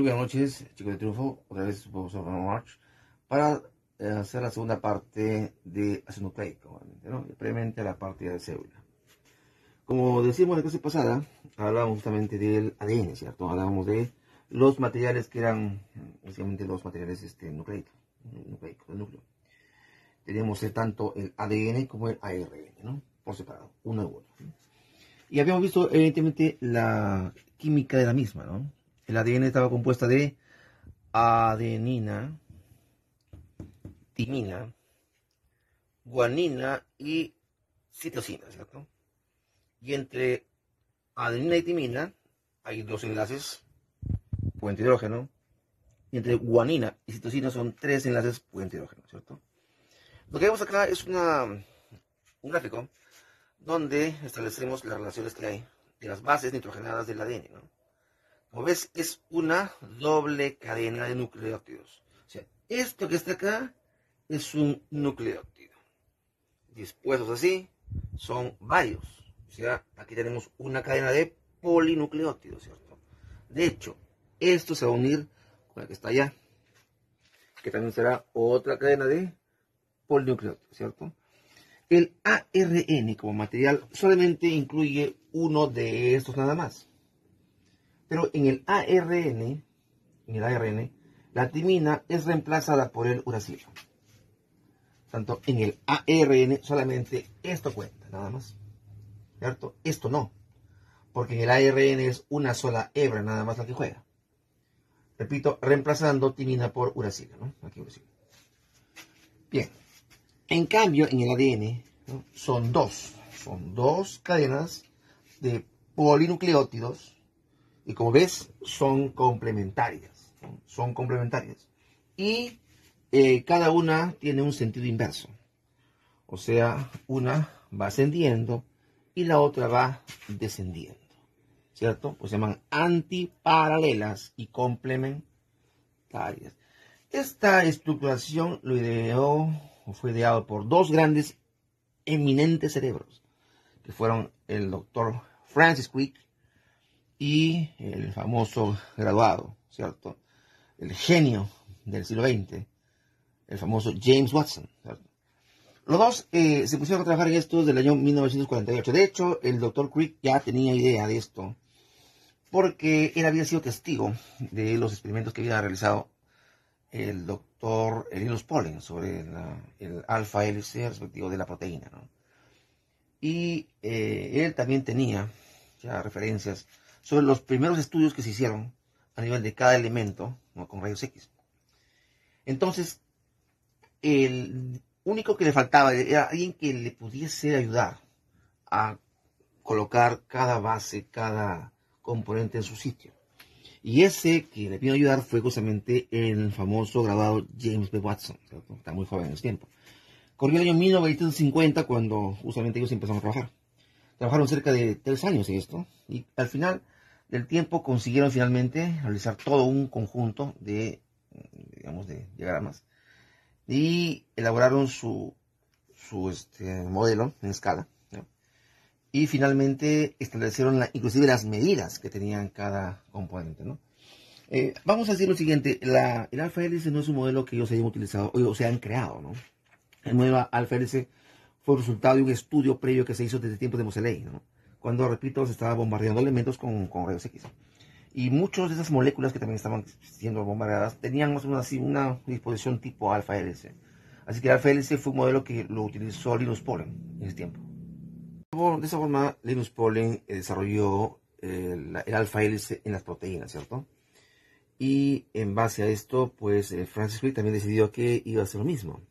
Buenas noches, chicos de Triunfo, otra vez March, para eh, hacer la segunda parte de ácido nucleico, ¿no? previamente a la parte de célula. Como decimos la clase pasada, hablábamos justamente del ADN, ¿cierto? Hablábamos de los materiales que eran básicamente los materiales este, nucleicos, el núcleo. Teníamos eh, tanto el ADN como el ARN, ¿no? Por separado, uno a uno. Y habíamos visto, evidentemente, la química de la misma, ¿no? El ADN estaba compuesta de adenina, timina, guanina y citosina, ¿cierto? Y entre adenina y timina hay dos enlaces puente hidrógeno. Y entre guanina y citosina son tres enlaces puente hidrógeno, ¿cierto? Lo que vemos acá es un gráfico donde establecemos las relaciones que hay de las bases nitrogenadas del ADN, ¿no? Como ves, es una doble cadena de nucleótidos. O sea, esto que está acá es un nucleótido. Dispuestos así, son varios. O sea, aquí tenemos una cadena de polinucleótidos, ¿cierto? De hecho, esto se va a unir con la que está allá, que también será otra cadena de polinucleótidos, ¿cierto? El ARN como material solamente incluye uno de estos nada más. Pero en el ARN, en el ARN, la timina es reemplazada por el uracilo. Tanto en el ARN solamente esto cuenta, nada más. ¿Cierto? Esto no. Porque en el ARN es una sola hebra nada más la que juega. Repito, reemplazando timina por uracilo, Bien. En cambio, en el ADN son dos. Son dos cadenas de polinucleótidos y como ves, son complementarias. Son complementarias. Y eh, cada una tiene un sentido inverso. O sea, una va ascendiendo y la otra va descendiendo. ¿Cierto? Pues se llaman antiparalelas y complementarias. Esta estructuración lo ideó fue ideado por dos grandes eminentes cerebros, que fueron el doctor Francis Quick y el famoso graduado, ¿cierto? El genio del siglo XX, el famoso James Watson, Los dos eh, se pusieron a trabajar en esto del año 1948. De hecho, el doctor Crick ya tenía idea de esto, porque él había sido testigo de los experimentos que había realizado el doctor Linus pollen sobre el alfa hélice respectivo de la proteína. Y eh, él también tenía ya referencias sobre los primeros estudios que se hicieron a nivel de cada elemento con rayos X. Entonces, el único que le faltaba era alguien que le pudiese ayudar a colocar cada base, cada componente en su sitio. Y ese que le vino a ayudar fue justamente el famoso grabado James B. Watson, que está muy joven en los tiempo. Corrió el año 1950 cuando justamente ellos empezaron a trabajar. Trabajaron cerca de tres años en esto y al final del tiempo consiguieron finalmente realizar todo un conjunto de, diagramas y elaboraron su, este, modelo en escala. Y finalmente establecieron inclusive las medidas que tenían cada componente. ¿no? Eh, vamos a decir lo siguiente, la, el alfa hélice no es un modelo que ellos hayan utilizado o se han creado. ¿no? El nuevo alfa hélice fue resultado de un estudio previo que se hizo desde el tiempo de Moseley cuando, repito, se estaba bombardeando elementos con, rayos X. Y muchas de esas moléculas que también estaban siendo bombardeadas tenían más o menos así una disposición tipo alfa LC. Así que el alfa LC fue un modelo que lo utilizó Linus Pauling en ese tiempo. De esa forma, Linus Pauling eh, desarrolló eh, el, alfa hélice en las proteínas, ¿cierto? Y en base a esto, pues eh, Francis Crick también decidió que iba a hacer lo mismo.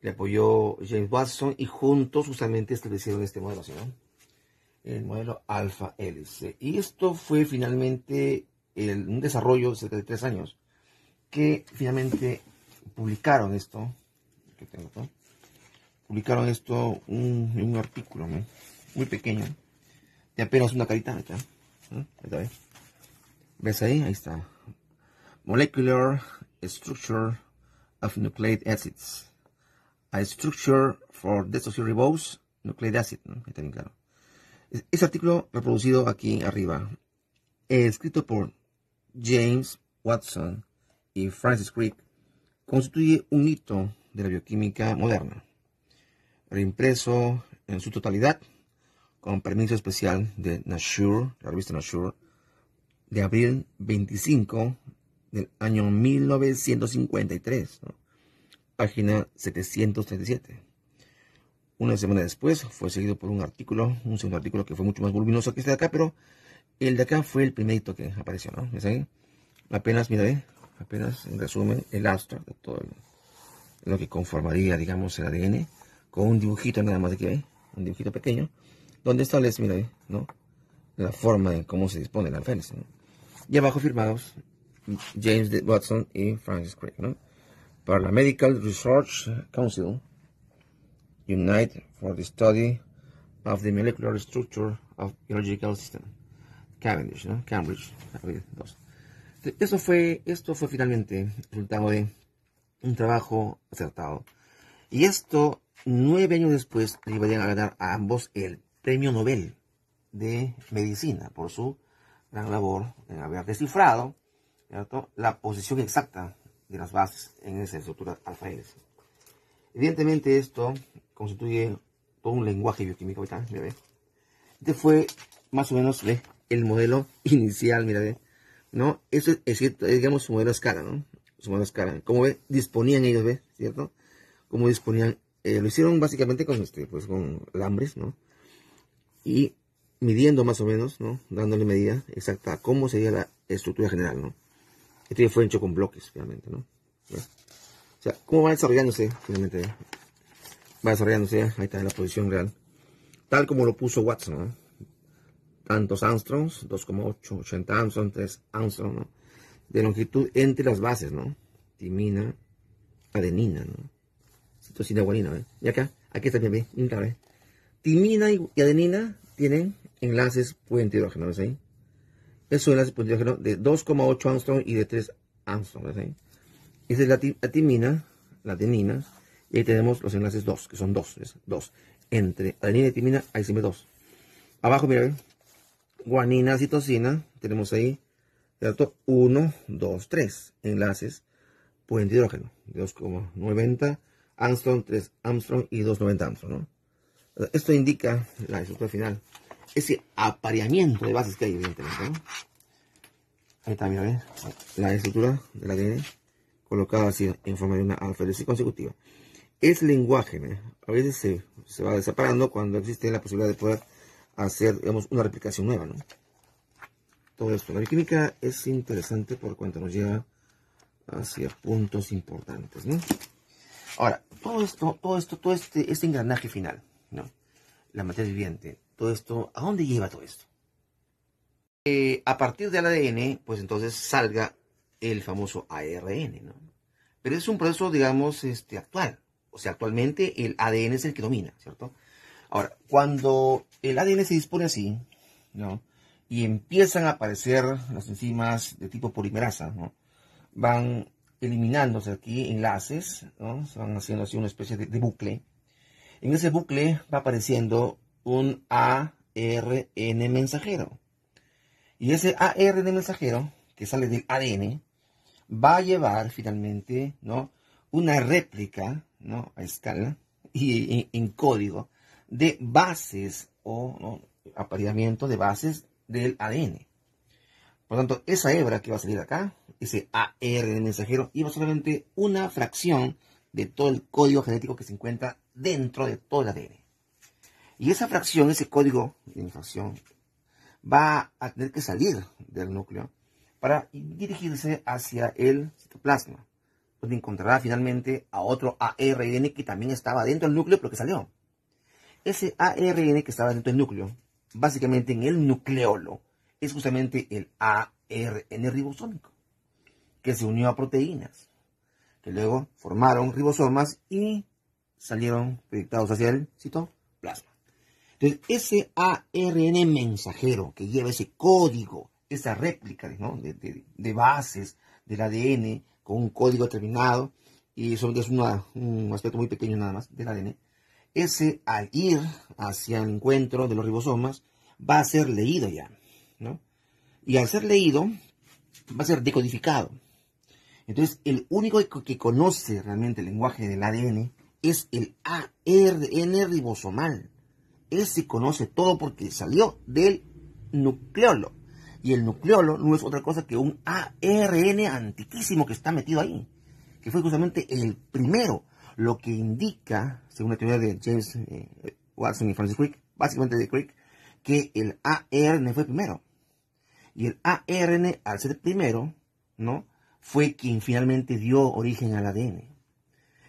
Le apoyó James Watson y juntos justamente establecieron este modelo, ¿sí, el modelo alfa lc Y esto fue finalmente el, un desarrollo de cerca de tres años que finalmente publicaron esto. publicaron esto un, un artículo muy pequeño de apenas una carita. ¿Mm? ¿eh? ¿Ves ahí? Ahí está. Molecular Structure of Nucleic Acids. A Structure for Desoxyribose Nucleic Acid. Ahí está bien este artículo reproducido aquí arriba, eh, escrito por James Watson y Francis Crick, constituye un hito de la bioquímica moderna, reimpreso en su totalidad con permiso especial de Nature, la revista Nature, de abril 25 del año 1953, página 737. Una semana después fue seguido por un artículo, un segundo artículo que fue mucho más voluminoso que este de acá, pero el de acá fue el primerito que apareció, ¿no? Apenas, mira, ¿eh? apenas, en resumen, el astro de todo lo que conformaría, digamos, el ADN, con un dibujito nada más de aquí, ¿eh? Un dibujito pequeño, donde establece, mira, ¿eh? ¿no? La forma en cómo se dispone el alférez, ¿no? Y abajo firmados James Watson y Francis Crick, ¿no? Para la Medical Research Council, unite for the study of the molecular structure of biological system. Cavendish, ¿no? Cambridge, Eso fue, esto fue finalmente el resultado de un trabajo acertado. Y esto, nueve años después, le iban a ganar a ambos el premio Nobel de Medicina por su gran labor en haber descifrado la posición exacta de las bases en esa estructura alfa -hélice. Evidentemente esto constituye todo un lenguaje bioquímico. ¿verdad? Este fue más o menos el modelo inicial, mira, ¿no? Eso es, cierto, digamos, su modelo a escala, ¿no? Su modelo a escala. Como ve, disponían ellos, ¿ve? ¿Cierto? Como disponían. Eh, lo hicieron básicamente con, este, pues, con alambres, ¿no? Y midiendo más o menos, ¿no? Dándole medida exacta a cómo sería la estructura general, ¿no? Este fue hecho con bloques, finalmente, ¿no? O sea, cómo va desarrollándose, finalmente, va desarrollándose, ahí está en la posición real, tal como lo puso Watson, ¿no? tantos armstrongs, 2,8, 80 armstrongs, 3 armstrongs, ¿no? de longitud entre las bases, ¿no? Timina, adenina, ¿no? Citosina, guanina, ¿eh? Y acá, aquí está bien, bien, Timina y, adenina tienen enlaces puente hidrógeno, ¿ves ahí? Es un enlace de 2,8 Armstrongs y de 3 Armstrongs ¿ves ahí? Esa es la timina, la adenina, y ahí tenemos los enlaces 2, que son 2, 2. Entre adenina y timina hay siempre 2. Abajo, miren, guanina, citosina, tenemos ahí, ¿cierto? 1, 2, 3 enlaces puente hidrógeno, 2,90 Armstrong, 3 Armstrong y 2,90 Armstrong, Esto indica la estructura final, ese apareamiento de bases que hay, evidentemente, Ahí está, mira, la estructura del ADN colocada así en forma de una alfa consecutiva es lenguaje, a veces se, se, va desaparando cuando existe la posibilidad de poder hacer, digamos, una replicación nueva, ¿no? Todo esto. La química es interesante por cuanto nos lleva hacia puntos importantes, ¿no? Ahora, todo esto, todo esto, todo este, este engranaje final, ¿no? La materia viviente, todo esto, ¿a dónde lleva todo esto? Eh, a partir del ADN, pues entonces salga el famoso ARN, ¿no? Pero es un proceso, digamos, este, actual, o sea, actualmente el ADN es el que domina, ¿cierto? Ahora, cuando el ADN se dispone así, ¿no? Y empiezan a aparecer las enzimas de tipo polimerasa, ¿no? Van eliminándose aquí enlaces, ¿no? Se van haciendo así una especie de, bucle. En ese bucle va apareciendo un ARN mensajero. Y ese ARN mensajero que sale del ADN va a llevar finalmente, ¿no? Una réplica ¿no? a escala y, en código de bases o apareamiento de bases del ADN. Por lo tanto, esa hebra que va a salir acá, ese AR del mensajero, iba solamente una fracción de todo el código genético que se encuentra dentro de todo el ADN. Y esa fracción, ese código de fracción, va a tener que salir del núcleo para dirigirse hacia el citoplasma donde encontrará finalmente a otro ARN que también estaba dentro del núcleo, pero que salió. Ese ARN que estaba dentro del núcleo, básicamente en el nucleolo, es justamente el ARN ribosómico, que se unió a proteínas, que luego formaron ribosomas y salieron proyectados hacia el citoplasma. Entonces, ese ARN mensajero que lleva ese código, esa réplica de bases del ADN, con un código determinado y eso es un aspecto muy pequeño nada más del ADN, ese al ir hacia el encuentro de los ribosomas va a ser leído ya, ¿no? Y al ser leído va a ser decodificado. Entonces, el único que conoce realmente el lenguaje del ADN es el ARN ribosomal. Ese conoce todo porque salió del nucleolo. Y el nucleolo no es otra cosa que un ARN antiquísimo que está metido ahí, que fue justamente el primero, lo que indica, según la teoría de James eh, Watson y Francis Crick, básicamente de Crick, que el ARN fue primero. Y el ARN, al ser primero, ¿no? Fue quien finalmente dio origen al ADN.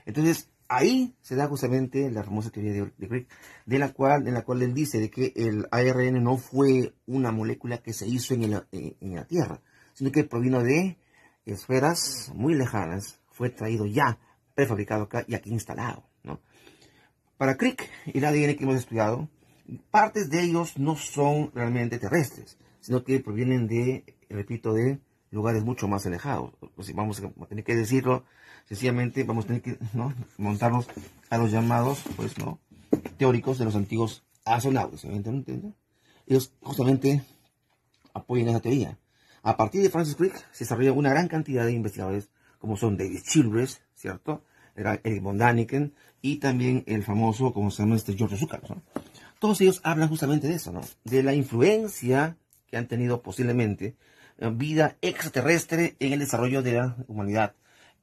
Entonces, ahí se da justamente la hermosa teoría de, de Crick, de la cual, en la cual él dice de que el ARN no fue una molécula que se hizo eh, en, la Tierra, sino que provino de esferas muy lejanas, fue traído ya, prefabricado acá y aquí instalado. ¿no? Para Crick, el ADN que hemos estudiado, partes de ellos no son realmente terrestres, sino que provienen de, repito, de lugares mucho más alejados. Pues vamos a tener que decirlo, sencillamente vamos a tener que ¿no? montarnos a los llamados, pues, ¿no? Teóricos de los antiguos astronautas, entiendo Ellos justamente apoyan esa teoría. A partir de Francis Crick se desarrolla una gran cantidad de investigadores, como son David Childress, ¿cierto? Eric von Daniken y también el famoso, como se llama este, George Zucker, Todos ellos hablan justamente de eso, ¿no? De la influencia que han tenido posiblemente eh, vida extraterrestre en el desarrollo de la humanidad,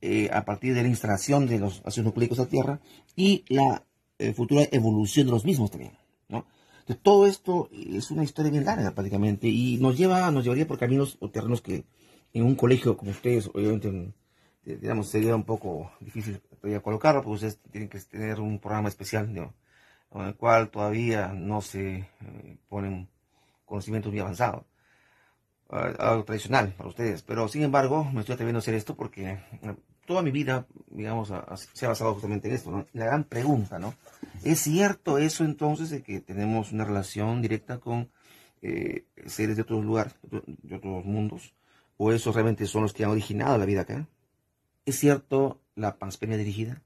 eh, a partir de la instalación de los ácidos nucleicos a tierra y la eh, futura evolución de los mismos también. ¿no? todo esto es una historia bien larga prácticamente y nos, lleva, nos llevaría por caminos o terrenos que en un colegio como ustedes, obviamente, digamos, sería un poco difícil todavía colocarlo, porque ustedes tienen que tener un programa especial con en el cual todavía no se ponen conocimientos muy avanzados. Algo tradicional para ustedes. Pero sin embargo, me estoy atreviendo a hacer esto porque eh, toda mi vida, digamos, se ha basado justamente en esto. ¿no? La gran pregunta, ¿no? ¿Es cierto eso entonces de que tenemos una relación directa con eh, seres de otros lugares, de otros mundos? ¿O esos realmente son los que han originado la vida acá? ¿Es cierto la panspermia dirigida?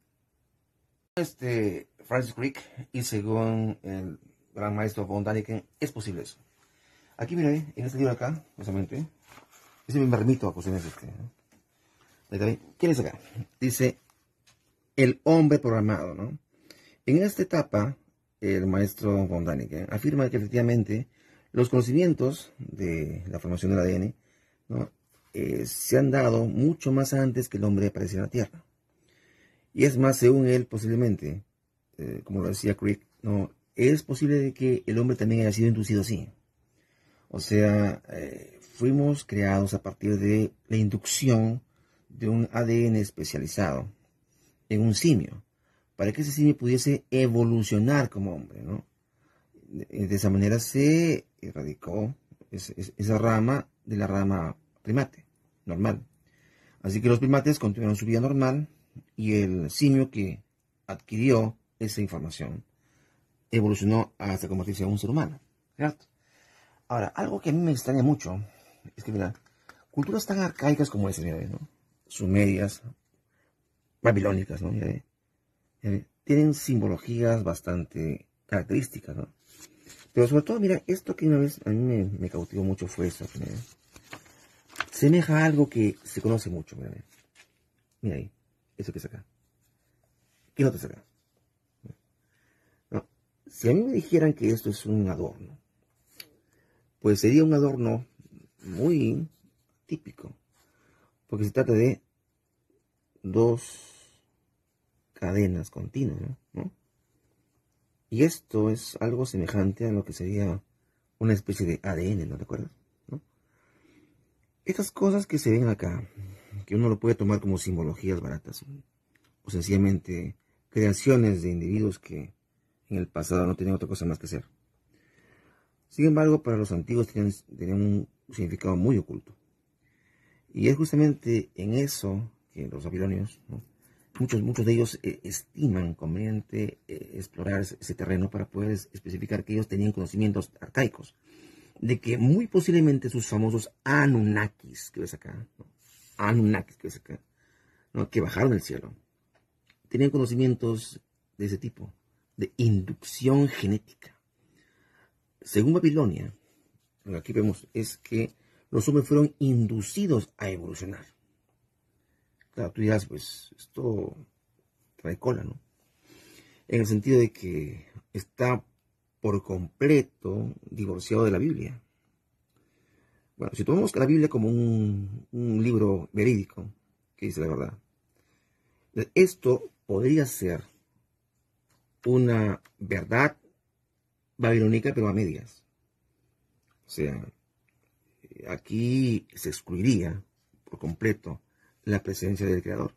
Este Francis Crick y según el gran maestro von Daniken, es posible eso. Aquí, mira, eh, en este libro acá, justamente, pues, ese me remito a este. ¿Quién es acá? Dice, el hombre programado, ¿no? En esta etapa, el maestro Daniken afirma que efectivamente los conocimientos de la formación del ADN eh, se han dado mucho más antes que el hombre apareció en la Tierra. Y es más, según él, posiblemente, eh, como lo decía Crick, ¿no? es posible de que el hombre también haya sido inducido así. O sea, eh, fuimos creados a partir de la inducción de un ADN especializado en un simio, para que ese simio pudiese evolucionar como hombre, ¿no? De, esa manera se erradicó esa, rama de la rama primate, normal. Así que los primates continuaron su vida normal y el simio que adquirió esa información evolucionó hasta convertirse en un ser humano. ¿Cierto? Ahora, algo que a mí me extraña mucho es que, mira, culturas tan arcaicas como esa, mira, ¿no? Sumerias, babilónicas, ¿no? Mira, tienen simbologías bastante características, ¿no? Pero sobre todo, mira, esto que una vez a mí me, cautivó mucho fue eso. Mira. ¿eh? Semeja a algo que se conoce mucho, mira. ¿eh? Mira ahí, eso que es acá. ¿Qué no te saca? No. Si a mí me dijeran que esto es un adorno, pues sería un adorno muy típico, porque se trata de dos cadenas continuas, ¿no? Y esto es algo semejante a lo que sería una especie de ADN, ¿no te acuerdas? Estas cosas que se ven acá, que uno lo puede tomar como simbologías baratas, o sencillamente creaciones de individuos que en el pasado no tenían otra cosa más que hacer. Sin embargo, para los antiguos tenían, un significado muy oculto. Y es justamente en eso que los babilonios, muchos, muchos de ellos eh, estiman conveniente eh, explorar ese terreno para poder especificar que ellos tenían conocimientos arcaicos, de que muy posiblemente sus famosos Anunnakis, que ves acá, Anunnakis, que ves acá, que bajaron del cielo, tenían conocimientos de ese tipo, de inducción genética según Babilonia, lo que aquí vemos es que los hombres fueron inducidos a evolucionar. Claro, tú dirás, pues esto trae cola, ¿no? En el sentido de que está por completo divorciado de la Biblia. Bueno, si tomamos la Biblia como un, un libro verídico, que dice la verdad, esto podría ser una verdad babilónica, pero a medias. O sea, aquí se excluiría por completo la presencia del Creador.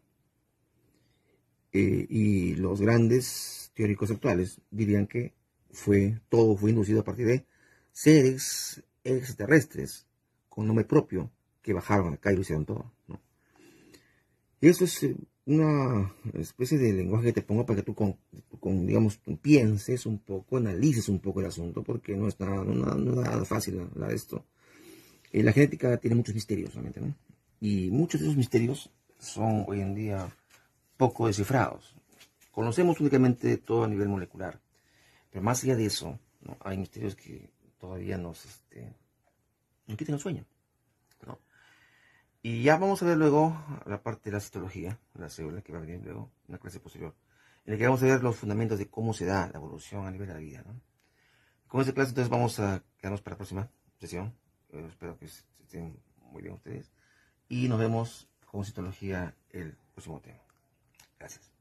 Eh, y los grandes teóricos actuales dirían que fue, todo fue inducido a partir de seres extraterrestres con nombre propio que bajaron acá y y hicieron todo. Y eso es eh, una especie de lenguaje que te pongo para que tú, con, digamos, tú pienses un poco, analices un poco el asunto, porque no está es nada fácil la, de esto. Eh, la genética tiene muchos misterios, obviamente, ¿no? Y muchos de esos misterios son hoy en día poco descifrados. Conocemos únicamente todo a nivel molecular, pero más allá de eso, ¿no? hay misterios que todavía nos, este, nos el sueño. Y ya vamos a ver luego la parte de la citología, la célula que va a venir luego, una clase posterior, en la que vamos a ver los fundamentos de cómo se da la evolución a nivel de la vida. Con esta clase entonces vamos a quedarnos para la próxima sesión. Eh, espero que estén muy bien ustedes. Y nos vemos con citología el próximo tema. Gracias.